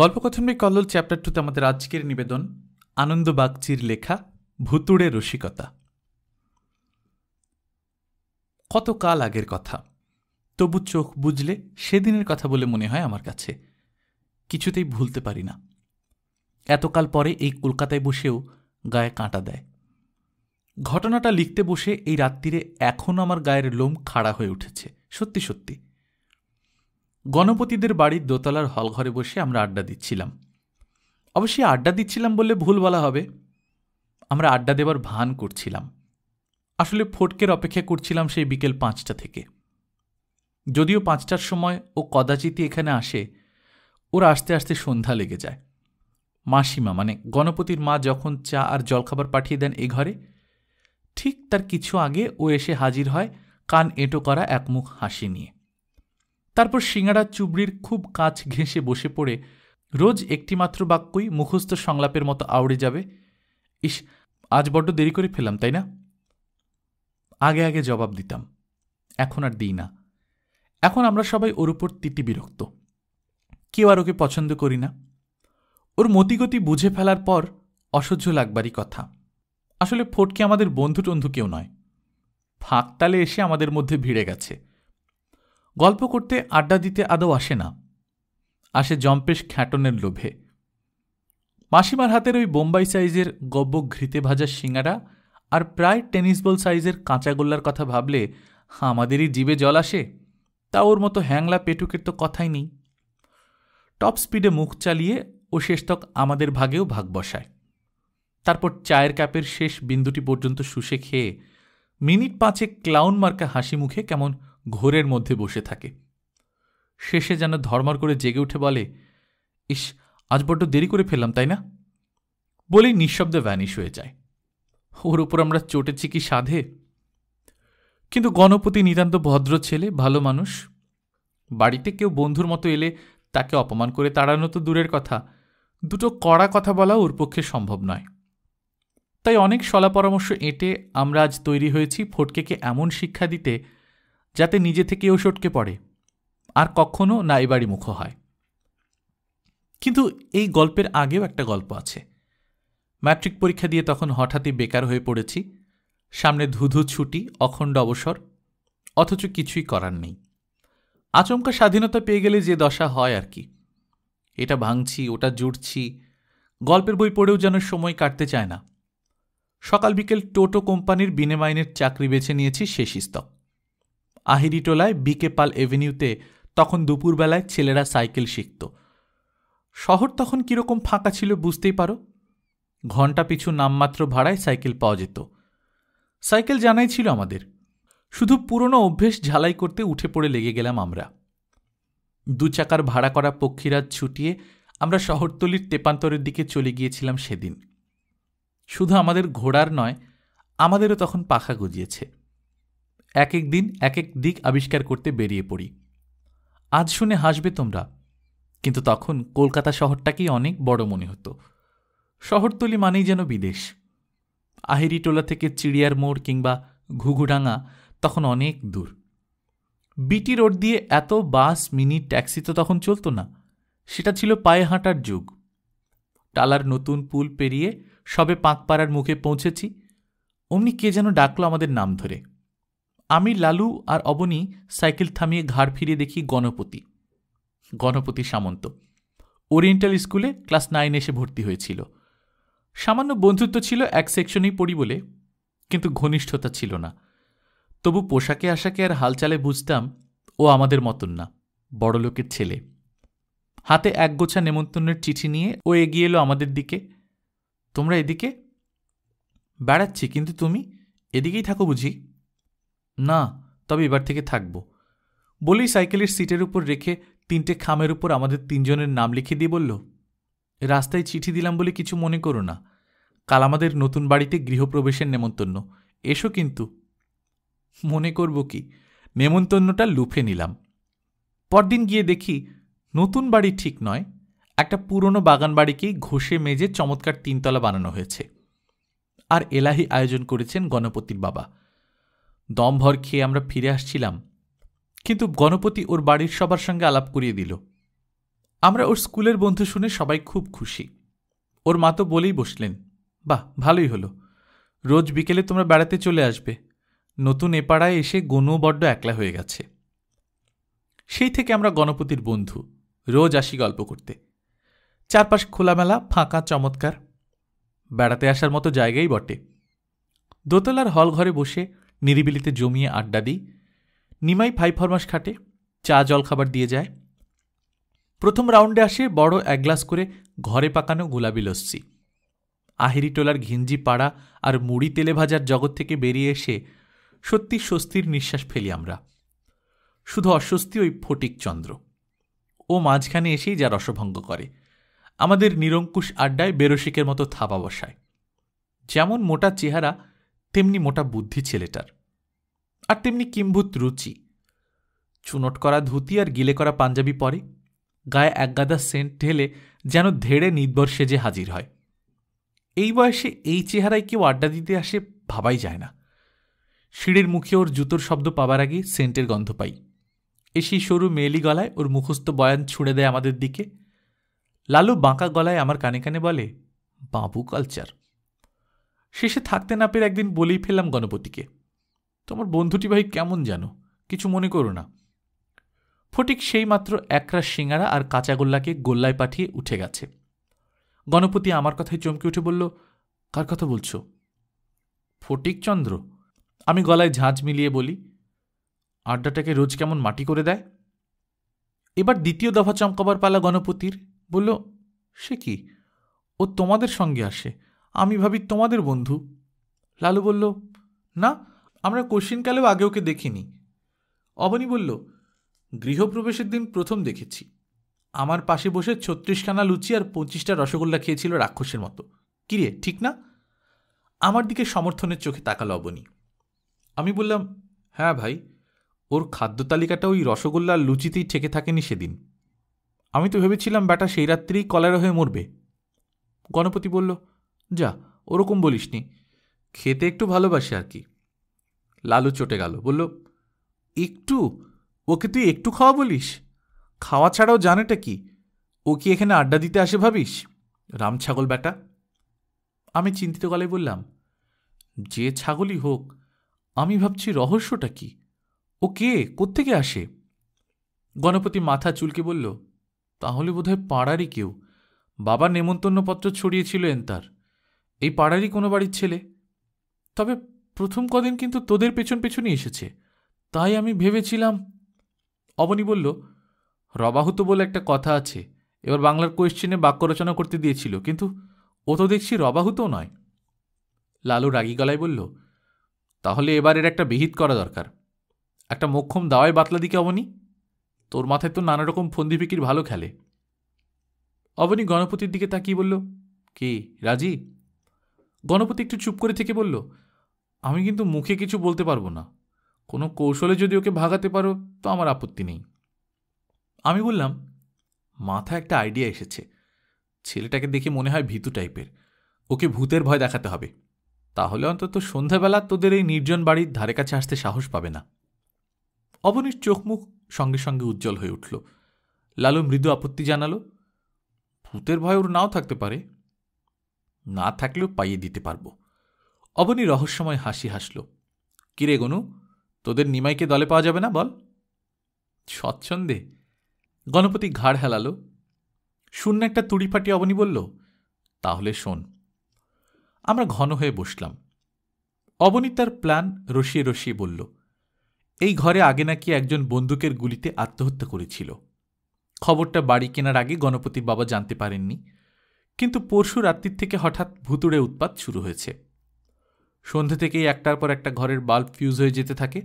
গল্পকথনবিক Kallol chapter টুতে আমাদের আজকের নিবেদন আনন্দ বাগচির লেখা ভুতুড়ে রসিকতা কত কাল আগের কথা তবু চোখ বুঝলে সেদিনের কথা বলে মনে হয় আমার কাছে কিছুতেই ভুলতে পারি না এতকাল পরে এই কলকাতায় বসেও গায়ে কাঁটা দেয় ঘটনাটা লিখতে বসে এই রাত্রিরে এখনও আমার গায়ের লোম খাড়া হয়ে উঠেছে সত্যি সত্যি গণপতিদের বাড়ির দোতলার হলঘরে বসে আমরা আড্ডা দিচ্ছিলাম অবশ্যই আড্ডা দিচ্ছিলাম বললে ভুল বলা হবে আমরা আড্ডা দেবার ভান করছিলাম আসলে ফটকের অপেক্ষা করছিলাম সেই বিকেল পাঁচটা থেকে যদিও পাঁচটার সময় ও কদাচিতি এখানে আসে ওর আস্তে আস্তে সন্ধ্যা লেগে যায় মাসিমা মানে গণপতির মা যখন চা আর জলখাবার পাঠিয়ে দেন এ ঘরে ঠিক তার কিছু আগে ও এসে হাজির হয় কান এঁটো করা একমুখ হাসি নিয়ে তারপর সিঙাড়া চুবড়ির খুব কাছ ঘেঁষে বসে পড়ে রোজ একটিমাত্র বাক্যই মুখস্থ সংলাপের মতো আউড়ে যাবে ইস আজ বড্ড দেরি করে ফেলাম তাই না আগে আগে জবাব দিতাম এখন আর দিই না এখন আমরা সবাই ওর উপর তিটি বিরক্ত কেউ আর ওকে পছন্দ করি না ওর মতিগতি বুঝে ফেলার পর অসহ্য লাগবারই কথা আসলে ফোটকে আমাদের বন্ধু টন্ধু কেউ নয় ফাঁকতালে এসে আমাদের মধ্যে ভিড়ে গেছে গল্প করতে আড্ডা দিতে আদৌ আসে না আসে জম্পেশ খ্যাটনের লোভে মাসিমার হাতের ওই বোম্বাই সাইজের গব্য ঘৃতে ভাজা শিঙাড়া আর প্রায় টেনিস বল সাইজের কাঁচাগোল্লার কথা ভাবলে আমাদেরই জীবে জল আসে তা ওর মতো হ্যাংলা পেটুকের তো কথাই নেই টপ স্পিডে মুখ চালিয়ে ও শেষতক আমাদের ভাগেও ভাগ বসায় তারপর চায়ের কাপের শেষ বিন্দুটি পর্যন্ত শুষে খেয়ে মিনিট পাঁচে ক্লাউন মার্কা হাসি মুখে কেমন ঘোরের মধ্যে বসে থাকে শেষে যেন ধর্মার করে জেগে উঠে বলে ইস আজ বড্ড দেরি করে ফেললাম তাই না বলেই নিঃশব্দে ভ্যানিশ হয়ে যায় ওর ওপর আমরা চটেছি কি সাধে কিন্তু গণপতি নিতান্ত ভদ্র ছেলে ভালো মানুষ বাড়িতে কেউ বন্ধুর মতো এলে তাকে অপমান করে তাড়ানো তো দূরের কথা দুটো কড়া কথা বলা ওর পক্ষে সম্ভব নয় তাই অনেক সলা পরামর্শ এঁটে আমরা আজ তৈরি হয়েছি ফটকেকে এমন শিক্ষা দিতে যাতে নিজে থেকেও সটকে পড়ে আর কখনো না এবারই মুখ হয় কিন্তু এই গল্পের আগেও একটা গল্প আছে ম্যাট্রিক পরীক্ষা দিয়ে তখন হঠাৎই বেকার হয়ে পড়েছি সামনে ধুধু ছুটি অখণ্ড অবসর অথচ কিছুই করার নেই আচমকা স্বাধীনতা পেয়ে গেলে যে দশা হয় আর কি এটা ভাঙছি ওটা জুড়ছি গল্পের বই পড়েও যেন সময় কাটতে চায় না সকাল বিকেল টোটো কোম্পানির বিনেমাইনের চাকরি বেছে নিয়েছি শেষ স্তক আহিরিটোলায় বিকে পাল এভিনিউতে তখন দুপুরবেলায় ছেলেরা সাইকেল শিখত শহর তখন কীরকম ফাঁকা ছিল বুঝতেই পারো ঘন্টা পিছু নামমাত্র ভাড়ায় সাইকেল পাওয়া যেত সাইকেল জানাই ছিল আমাদের শুধু পুরনো অভ্যেস ঝালাই করতে উঠে পড়ে লেগে গেলাম আমরা দু চাকার ভাড়া করা পক্ষীরাজ ছুটিয়ে আমরা শহরতলির তেপান্তরের দিকে চলে গিয়েছিলাম সেদিন শুধু আমাদের ঘোড়ার নয় আমাদেরও তখন পাখা গজিয়েছে এক এক দিন এক এক দিক আবিষ্কার করতে বেরিয়ে পড়ি আজ শুনে হাসবে তোমরা কিন্তু তখন কলকাতা শহরটাকেই অনেক বড় মনে হতো শহরতলি মানেই যেন বিদেশ আহিরিটোলা থেকে চিড়িয়ার মোড় কিংবা ঘুঘুডাঙা তখন অনেক দূর বিটি রোড দিয়ে এত বাস মিনি ট্যাক্সি তো তখন চলতো না সেটা ছিল পায়ে হাঁটার যুগ টালার নতুন পুল পেরিয়ে সবে পাঁকপাড়ার মুখে পৌঁছেছি অমনি কে যেন ডাকলো আমাদের নাম ধরে আমি লালু আর অবনী সাইকেল থামিয়ে ঘাড় ফিরিয়ে দেখি গণপতি গণপতি সামন্ত ওরিয়েন্টাল স্কুলে ক্লাস নাইনে এসে ভর্তি হয়েছিল সামান্য বন্ধুত্ব ছিল এক সেকশনেই পড়ি বলে কিন্তু ঘনিষ্ঠতা ছিল না তবু পোশাকে আশাকে আর হালচালে বুঝতাম ও আমাদের মতন না বড়লোকের ছেলে হাতে একগোছা নেমন্তন্নের চিঠি নিয়ে ও এগিয়ে এলো আমাদের দিকে তোমরা এদিকে বেড়াচ্ছি কিন্তু তুমি এদিকেই থাকো বুঝি না তবে এবার থেকে থাকব বলেই সাইকেলের সিটের উপর রেখে তিনটে খামের উপর আমাদের তিনজনের নাম লিখে দিয়ে বলল রাস্তায় চিঠি দিলাম বলে কিছু মনে করো না কাল আমাদের নতুন বাড়িতে গৃহপ্রবেশের নেমন্তন্ন এসো কিন্তু মনে করব কি নেমন্তন্নটা লুফে নিলাম পরদিন গিয়ে দেখি নতুন বাড়ি ঠিক নয় একটা পুরনো বাগান বাড়িকেই ঘষে মেজে চমৎকার তিনতলা বানানো হয়েছে আর এলাহি আয়োজন করেছেন গণপতির বাবা দমভর খেয়ে আমরা ফিরে আসছিলাম কিন্তু গণপতি ওর বাড়ির সবার সঙ্গে আলাপ করিয়ে দিল আমরা ওর স্কুলের বন্ধু শুনে সবাই খুব খুশি ওর মা তো বলেই বসলেন বাহ ভালোই হলো রোজ বিকেলে তোমরা বেড়াতে চলে আসবে নতুন এপাড়ায় এসে গনু বড্ড একলা হয়ে গেছে সেই থেকে আমরা গণপতির বন্ধু রোজ আসি গল্প করতে চারপাশ খোলামেলা ফাঁকা চমৎকার বেড়াতে আসার মতো জায়গাই বটে দোতলার হল ঘরে বসে নিরিবিলিতে জমিয়ে আড্ডা দিই নিমাই ফাই ফরমাস খাটে চা জলখাবার দিয়ে যায় প্রথম রাউন্ডে আসে বড় এক গ্লাস করে ঘরে পাকানো গোলাপি লস্যি আহিরি টোলার ঘিঞ্জি পাড়া আর মুড়ি তেলে ভাজার জগৎ থেকে বেরিয়ে এসে সত্যি স্বস্তির নিঃশ্বাস ফেলি আমরা শুধু অস্বস্তি ওই ফটিকচন্দ্র ও মাঝখানে এসেই যা রসভঙ্গ করে আমাদের নিরঙ্কুশ আড্ডায় বেরসিকের মতো থাবা বসায় যেমন মোটা চেহারা তেমনি মোটা বুদ্ধি ছেলেটার আর তেমনি কিম্ভূত রুচি চুনট করা ধুতি আর গিলে করা পাঞ্জাবি পরে গায়ে একগাদা সেন্ট ঢেলে যেন ধেড়ে নির্ভর সেজে হাজির হয় এই বয়সে এই চেহারায় কেউ আড্ডা দিতে আসে ভাবাই যায় না সিঁড়ির মুখে ওর জুতোর শব্দ পাবার আগে সেন্টের গন্ধ পাই এসি সরু মেলি গলায় ওর মুখস্থ বয়ান ছুঁড়ে দেয় আমাদের দিকে লালু বাঁকা গলায় আমার কানে কানে বলে বাবু কালচার শেষে থাকতে না পেরে একদিন বলেই ফেললাম গণপতিকে তোমার বন্ধুটি ভাই কেমন জানো কিছু মনে করো না ফটিক সেই মাত্র একরা সিঙ্গারা আর কাঁচাগোল্লাকে গোল্লায় পাঠিয়ে উঠে গেছে গণপতি আমার কথায় চমকে উঠে বলল কার কথা বলছ ফটিকচন্দ্র আমি গলায় ঝাঁঝ মিলিয়ে বলি আড্ডাটাকে রোজ কেমন মাটি করে দেয় এবার দ্বিতীয় দফা চমকাবার পালা গণপতির বলল সে কি ও তোমাদের সঙ্গে আসে আমি ভাবি তোমাদের বন্ধু লালু বলল না আমরা কোশ্চিনকালেও আগে ওকে দেখিনি অবনী বলল গৃহপ্রবেশের দিন প্রথম দেখেছি আমার পাশে বসে ছত্রিশখানা লুচি আর পঁচিশটা রসগোল্লা খেয়েছিল রাক্ষসের মতো কিরে ঠিক না আমার দিকে সমর্থনের চোখে তাকালো অবনী আমি বললাম হ্যাঁ ভাই ওর খাদ্য তালিকাটা ওই রসগোল্লা লুচিতেই ঠেকে থাকেনি সেদিন আমি তো ভেবেছিলাম ব্যাটা সেই রাত্রেই কলেরা হয়ে মরবে গণপতি বলল যা ওরকম বলিসনি খেতে একটু ভালোবাসে আর কি লালু চটে গেল বলল একটু ওকে তুই একটু খাওয়া বলিস খাওয়া ছাড়াও জানেটা কি ও কি এখানে আড্ডা দিতে আসে ভাবিস রাম ছাগল বেটা আমি চিন্তিত গলায় বললাম যে ছাগলই হোক আমি ভাবছি রহস্যটা কি ও কে কোত্থেকে আসে গণপতি মাথা চুলকে বলল তাহলে বোধহয় পাড়ারই কেউ বাবা পত্র ছড়িয়েছিল এন তার এই পাড়ারই কোনো বাড়ির ছেলে তবে প্রথম কদিন কিন্তু তোদের পেছন পেছনই এসেছে তাই আমি ভেবেছিলাম অবনী বলল তো বলে একটা কথা আছে এবার বাংলার কোয়েশ্চেনে বাক্য রচনা করতে দিয়েছিল কিন্তু ও তো দেখছি তো নয় লালু রাগি গলায় বলল তাহলে এবার এর একটা বিহিত করা দরকার একটা মোক্ষম দাওয়ায় বাতলা দিকে অবনী তোর মাথায় তো নানা রকম ফন্দি ভালো খেলে অবনী গণপতির দিকে তাকিয়ে বলল কি রাজি গণপতি একটু চুপ করে থেকে বলল আমি কিন্তু মুখে কিছু বলতে পারবো না কোনো কৌশলে যদি ওকে ভাগাতে পারো তো আমার আপত্তি নেই আমি বললাম মাথা একটা আইডিয়া এসেছে ছেলেটাকে দেখে মনে হয় ভীতু টাইপের ওকে ভূতের ভয় দেখাতে হবে তাহলে অন্তত সন্ধ্যাবেলা তোদের এই নির্জন বাড়ির ধারে কাছে আসতে সাহস পাবে না অবনীশ চোখ মুখ সঙ্গে সঙ্গে উজ্জ্বল হয়ে উঠল লালু মৃদু আপত্তি জানালো ভূতের ভয় ওর নাও থাকতে পারে না থাকলেও পাইয়ে দিতে পারবো অবনি রহস্যময় হাসি হাসল কিরে গনু তোদের নিমাইকে দলে পাওয়া যাবে না বল স্বচ্ছন্দে গণপতি ঘাড় হেলালো শূন্য একটা তুড়ি ফাটি অবনী বলল তাহলে শোন আমরা ঘন হয়ে বসলাম অবনী তার প্ল্যান রসিয়ে রসিয়ে বলল এই ঘরে আগে নাকি একজন বন্দুকের গুলিতে আত্মহত্যা করেছিল খবরটা বাড়ি কেনার আগে গণপতির বাবা জানতে পারেননি কিন্তু পরশু রাত্রির থেকে হঠাৎ ভুতুড়ে উৎপাত শুরু হয়েছে সন্ধে থেকেই একটার পর একটা ঘরের বাল্ব ফিউজ হয়ে যেতে থাকে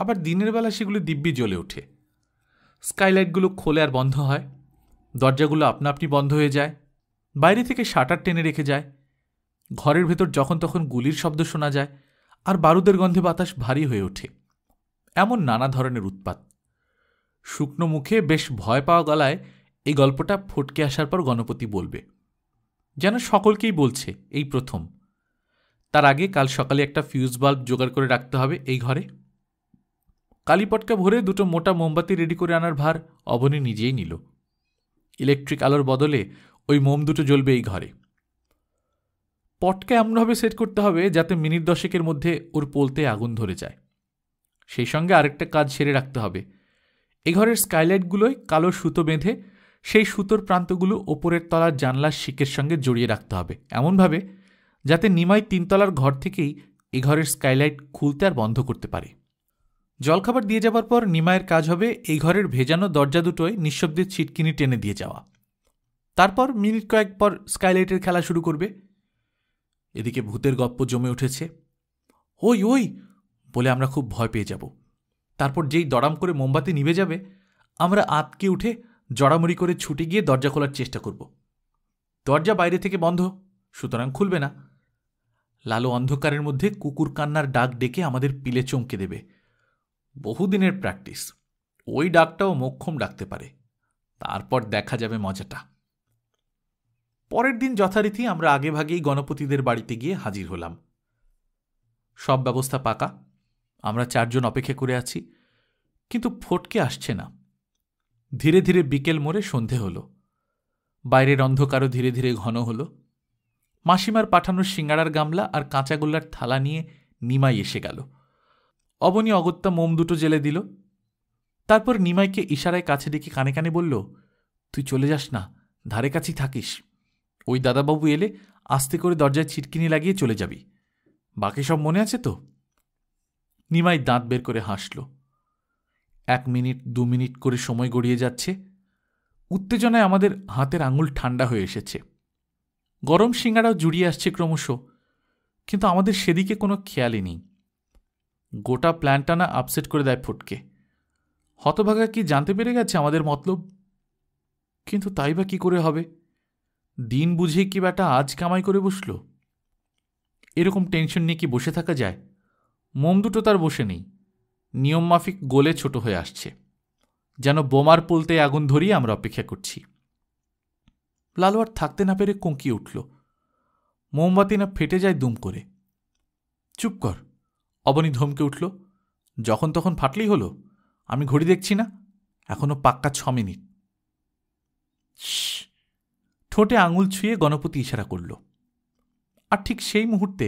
আবার দিনের বেলা সেগুলো দিব্যি জ্বলে ওঠে স্কাইলাইটগুলো খোলে আর বন্ধ হয় দরজাগুলো আপনা আপনি বন্ধ হয়ে যায় বাইরে থেকে শাটার টেনে রেখে যায় ঘরের ভেতর যখন তখন গুলির শব্দ শোনা যায় আর বারুদের গন্ধে বাতাস ভারী হয়ে ওঠে এমন নানা ধরনের উৎপাত শুকনো মুখে বেশ ভয় পাওয়া গলায় এই গল্পটা ফটকে আসার পর গণপতি বলবে যেন সকলকেই বলছে এই প্রথম তার আগে কাল সকালে একটা ফিউজ বাল্ব জোগাড় করে রাখতে হবে এই ঘরে কালীপটকা ভরে দুটো মোটা মোমবাতি রেডি করে আনার ভার অবনী নিজেই নিল ইলেকট্রিক আলোর বদলে ওই মোম দুটো জ্বলবে এই ঘরে পটকে এমনভাবে সেট করতে হবে যাতে মিনিট দশেকের মধ্যে ওর পোলতে আগুন ধরে যায় সেই সঙ্গে আরেকটা কাজ সেরে রাখতে হবে এ ঘরের স্কাইলাইটগুলোয় কালো সুতো বেঁধে সেই সুতোর প্রান্তগুলো ওপরের তলার জানলার শিকের সঙ্গে জড়িয়ে রাখতে হবে এমনভাবে যাতে নিমাই তিনতলার ঘর থেকেই এ ঘরের স্কাইলাইট খুলতে আর বন্ধ করতে পারে জলখাবার দিয়ে যাবার পর নিমায়ের কাজ হবে এই ঘরের ভেজানো দরজা দুটোয় নিঃশব্দের ছিটকিনি টেনে দিয়ে যাওয়া তারপর মিনিট কয়েক পর স্কাইলাইটের খেলা শুরু করবে এদিকে ভূতের গপ্প জমে উঠেছে ওই ওই বলে আমরা খুব ভয় পেয়ে যাব তারপর যেই দড়াম করে মোমবাতি নিভে যাবে আমরা আঁতকে উঠে জড়ামড়ি করে ছুটে গিয়ে দরজা খোলার চেষ্টা করব দরজা বাইরে থেকে বন্ধ সুতরাং খুলবে না লালু অন্ধকারের মধ্যে কুকুর কান্নার ডাক ডেকে আমাদের পিলে চমকে দেবে বহুদিনের প্র্যাকটিস ওই ডাকটাও মোক্ষম ডাকতে পারে তারপর দেখা যাবে মজাটা পরের দিন যথারীতি আমরা আগেভাগেই গণপতিদের বাড়িতে গিয়ে হাজির হলাম সব ব্যবস্থা পাকা আমরা চারজন অপেক্ষা করে আছি কিন্তু ফটকে আসছে না ধীরে ধীরে বিকেল মোড়ে সন্ধে হল বাইরের অন্ধকারও ধীরে ধীরে ঘন হল মাসিমার পাঠানো সিঙ্গাড়ার গামলা আর কাঁচাগোল্লার থালা নিয়ে নিমাই এসে গেল অবনি অগত্যা মোম দুটো জেলে দিল তারপর নিমাইকে ইশারায় কাছে ডেকে কানে কানে বলল তুই চলে যাস না ধারে কাছেই থাকিস ওই দাদাবাবু এলে আস্তে করে দরজায় ছিটকিনি লাগিয়ে চলে যাবি বাকি সব মনে আছে তো নিমাই দাঁত বের করে হাসল এক মিনিট দু মিনিট করে সময় গড়িয়ে যাচ্ছে উত্তেজনায় আমাদের হাতের আঙুল ঠান্ডা হয়ে এসেছে গরম সিঙ্গারাও জুড়িয়ে আসছে ক্রমশ কিন্তু আমাদের সেদিকে কোনো খেয়ালই নেই গোটা প্ল্যানটা না আপসেট করে দেয় ফুটকে হতভাগা কি জানতে পেরে গেছে আমাদের মতলব কিন্তু তাই বা কী করে হবে দিন বুঝে কি ব্যাটা আজ কামাই করে বসল এরকম টেনশন নিয়ে কি বসে থাকা যায় মোম দুটো তার বসে নেই নিয়মমাফিক গোলে ছোট হয়ে আসছে যেন বোমার পুলতে আগুন ধরিয়ে আমরা অপেক্ষা করছি লালু আর থাকতে না পেরে কঙ্কিয়ে উঠল মোমবাতি না ফেটে যায় দুম করে চুপ কর অবনী ধমকে উঠল যখন তখন ফাটলেই হলো আমি ঘড়ি দেখছি না এখনো পাক্কা ছ মিনিট ঠোঁটে আঙুল ছুঁয়ে গণপতি ইশারা করল আর ঠিক সেই মুহূর্তে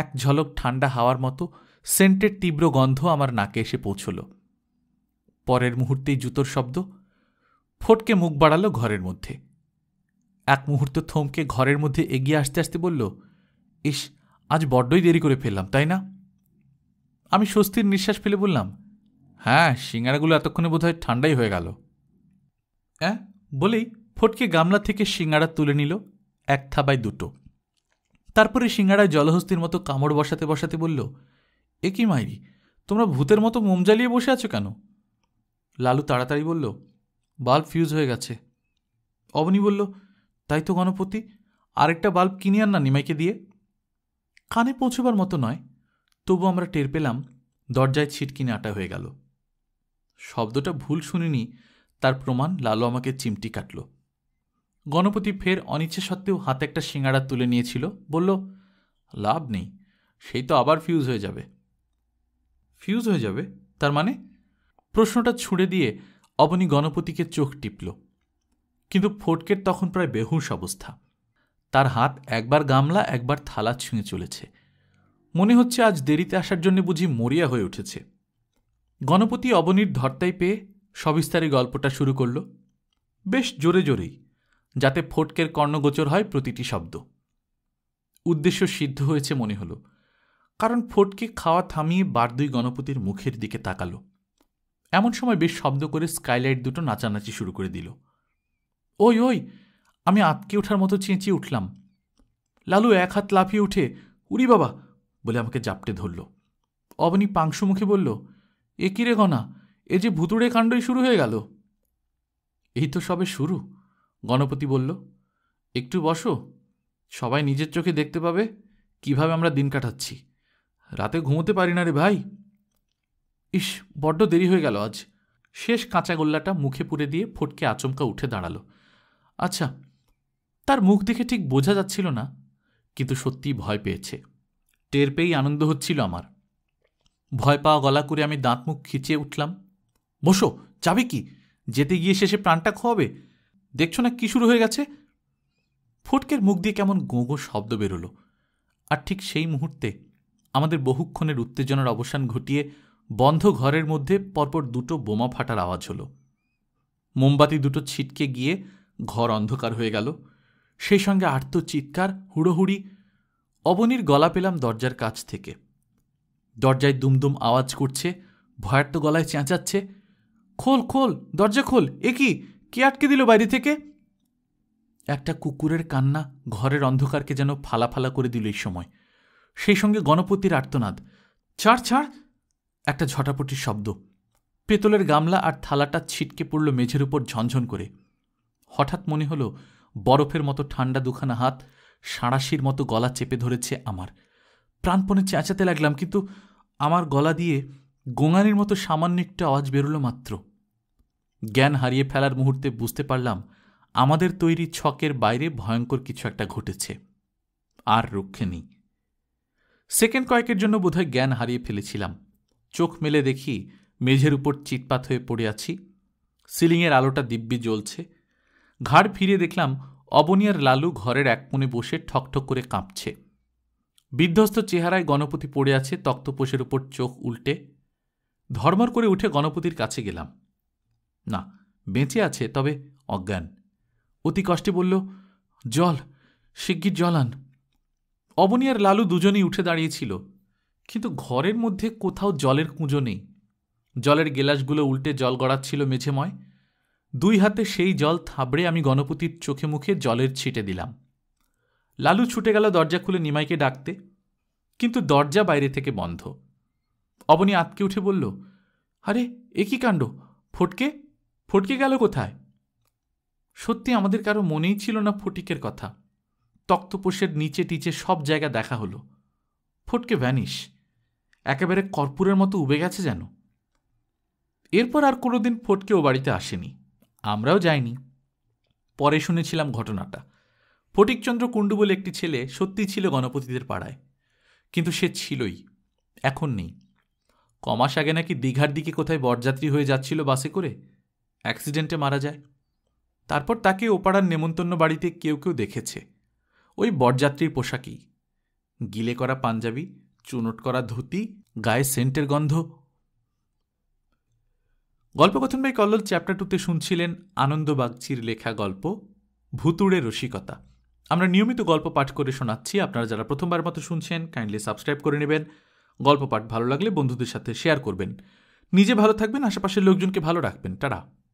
এক ঝলক ঠান্ডা হাওয়ার মতো সেন্টের তীব্র গন্ধ আমার নাকে এসে পৌঁছল পরের মুহূর্তেই জুতোর শব্দ ফটকে মুখ বাড়ালো ঘরের মধ্যে এক মুহূর্ত থমকে ঘরের মধ্যে এগিয়ে আসতে আসতে বলল ইস আজ বড্ডই দেরি করে ফেললাম তাই না আমি স্বস্তির নিঃশ্বাস ফেলে বললাম হ্যাঁ সিঙ্গারাগুলো এতক্ষণে বোধহয় ঠান্ডাই হয়ে গেল হ্যাঁ বলেই ফটকে গামলা থেকে শিঙারা তুলে নিল এক থাবায় দুটো তারপরে সিঙ্গারায় জলহস্তির মতো কামড় বসাতে বসাতে বলল এ কি মাইরি তোমরা ভূতের মতো মোম জ্বালিয়ে বসে আছো কেন লালু তাড়াতাড়ি বলল বাল্ব ফিউজ হয়ে গেছে অবনী বলল তাই তো গণপতি আরেকটা বাল্ব কিনে আন না নিমাইকে দিয়ে কানে পৌঁছবার মতো নয় তবু আমরা টের পেলাম দরজায় ছিটকিনে আটা হয়ে গেল শব্দটা ভুল শুনিনি তার প্রমাণ লালু আমাকে চিমটি কাটল গণপতি ফের অনিচ্ছে সত্ত্বেও হাতে একটা সিঙ্গাড়া তুলে নিয়েছিল বলল লাভ নেই সেই তো আবার ফিউজ হয়ে যাবে ফিউজ হয়ে যাবে তার মানে প্রশ্নটা ছুড়ে দিয়ে অবনী গণপতিকে চোখ টিপল কিন্তু ফোটকের তখন প্রায় বেহুশ অবস্থা তার হাত একবার গামলা একবার থালা ছুঁয়ে চলেছে মনে হচ্ছে আজ দেরিতে আসার জন্য বুঝি মরিয়া হয়ে উঠেছে গণপতি অবনীর ধর্তাই পেয়ে সবিস্তারে গল্পটা শুরু করল বেশ জোরে জোরেই যাতে ফোটকের কর্ণগোচর হয় প্রতিটি শব্দ উদ্দেশ্য সিদ্ধ হয়েছে মনে হলো কারণ ফটকে খাওয়া থামিয়ে বারদুই গণপতির মুখের দিকে তাকালো এমন সময় বেশ শব্দ করে স্কাইলাইট দুটো নাচানাচি শুরু করে দিল ওই ওই আমি আঁতকে ওঠার মতো চেঁচিয়ে উঠলাম লালু এক হাত লাফিয়ে উঠে উড়ি বাবা বলে আমাকে জাপটে ধরল অবনী পাংশু মুখে বলল এ কিরে গণা এ যে ভুতুড়ে কাণ্ডই শুরু হয়ে গেল এই তো সবে শুরু গণপতি বলল একটু বসো সবাই নিজের চোখে দেখতে পাবে কিভাবে আমরা দিন কাটাচ্ছি রাতে ঘুমোতে পারি না রে ভাই ইস বড্ড দেরি হয়ে গেল আজ শেষ কাঁচা গোল্লাটা মুখে পুড়ে দিয়ে ফটকে আচমকা উঠে দাঁড়ালো আচ্ছা তার মুখ দেখে ঠিক বোঝা যাচ্ছিল না কিন্তু সত্যি ভয় পেয়েছে টের পেয়েই আনন্দ হচ্ছিল আমার ভয় পাওয়া গলা করে আমি দাঁত মুখ খিচিয়ে উঠলাম বসো যাবে কি যেতে গিয়ে শেষে প্রাণটা খোয়াবে দেখছো না কি শুরু হয়ে গেছে ফটকের মুখ দিয়ে কেমন গোঁ শব্দ বেরোলো আর ঠিক সেই মুহূর্তে আমাদের বহুক্ষণের উত্তেজনার অবসান ঘটিয়ে বন্ধ ঘরের মধ্যে পরপর দুটো বোমা ফাটার আওয়াজ হল মোমবাতি দুটো ছিটকে গিয়ে ঘর অন্ধকার হয়ে গেল সেই সঙ্গে আর্ত চিৎকার হুড়োহুড়ি অবনীর গলা পেলাম দরজার কাছ থেকে দরজায় দুমদুম আওয়াজ করছে ভয়ার্ত গলায় চেঁচাচ্ছে খোল খোল দরজা খোল এ কি কে আটকে দিল বাইরে থেকে একটা কুকুরের কান্না ঘরের অন্ধকারকে যেন ফালা ফালা করে দিল এই সময় সেই সঙ্গে গণপতির আর্তনাদ ছাড় ছাড় একটা ঝটাপটির শব্দ পেতলের গামলা আর থালাটা ছিটকে পড়ল মেঝের উপর ঝনঝন করে হঠাৎ মনে হল বরফের মতো ঠান্ডা দুখানা হাত সাঁড়াশির মতো গলা চেপে ধরেছে আমার প্রাণপণে চেঁচাতে লাগলাম কিন্তু আমার গলা দিয়ে গোঙানির মতো সামান্য একটা আওয়াজ বেরোলো মাত্র জ্ঞান হারিয়ে ফেলার মুহূর্তে বুঝতে পারলাম আমাদের তৈরি ছকের বাইরে ভয়ঙ্কর কিছু একটা ঘটেছে আর রক্ষে নেই সেকেন্ড কয়েকের জন্য বোধহয় জ্ঞান হারিয়ে ফেলেছিলাম চোখ মেলে দেখি মেঝের উপর চিটপাত হয়ে পড়ে আছি সিলিংয়ের আলোটা দিব্যি জ্বলছে ঘাড় ফিরে দেখলাম অবনিয়ার লালু ঘরের এক কোণে বসে ঠকঠক করে কাঁপছে বিধ্বস্ত চেহারায় গণপতি পড়ে আছে তক্তপোষের উপর চোখ উল্টে ধর্মর করে উঠে গণপতির কাছে গেলাম না বেঁচে আছে তবে অজ্ঞান অতি কষ্টে বলল জল শিগগির জল আন অবনি আর লালু দুজনেই উঠে দাঁড়িয়েছিল কিন্তু ঘরের মধ্যে কোথাও জলের কুঁজো নেই জলের গেলাসগুলো উল্টে জল গড়াচ্ছিল মেঝেময় দুই হাতে সেই জল থাবড়ে আমি গণপতির চোখে মুখে জলের ছিটে দিলাম লালু ছুটে গেল দরজা খুলে নিমাইকে ডাকতে কিন্তু দরজা বাইরে থেকে বন্ধ অবনী আতকে উঠে বলল আরে এ কি কাণ্ড ফটকে ফটকে গেল কোথায় সত্যি আমাদের কারো মনেই ছিল না ফটিকের কথা তক্তপোষের নিচে টিচে সব জায়গা দেখা হলো ফটকে ভ্যানিশ একেবারে কর্পূরের মতো উবে গেছে যেন এরপর আর কোনোদিন ফটকে ও বাড়িতে আসেনি আমরাও যাইনি পরে শুনেছিলাম ঘটনাটা ফটিকচন্দ্র কুণ্ডু বলে একটি ছেলে সত্যি ছিল গণপতিদের পাড়ায় কিন্তু সে ছিলই এখন নেই কমাস আগে নাকি দীঘার দিকে কোথায় বরযাত্রী হয়ে যাচ্ছিল বাসে করে অ্যাক্সিডেন্টে মারা যায় তারপর তাকে ওপাড়ার নেমন্তন্ন বাড়িতে কেউ কেউ দেখেছে ওই বরযাত্রীর পোশাকই গিলে করা পাঞ্জাবি চুনট করা ধুতি গায়ে সেন্টের গন্ধ গল্পকথন ভাই কল্লোল চ্যাপ্টার টুতে শুনছিলেন আনন্দ বাগচির লেখা গল্প ভুতুড়ে রসিকতা আমরা নিয়মিত গল্প পাঠ করে শোনাচ্ছি আপনারা যারা প্রথমবার মতো শুনছেন কাইন্ডলি সাবস্ক্রাইব করে নেবেন গল্প পাঠ ভালো লাগলে বন্ধুদের সাথে শেয়ার করবেন নিজে ভালো থাকবেন আশেপাশের লোকজনকে ভালো রাখবেন টাটা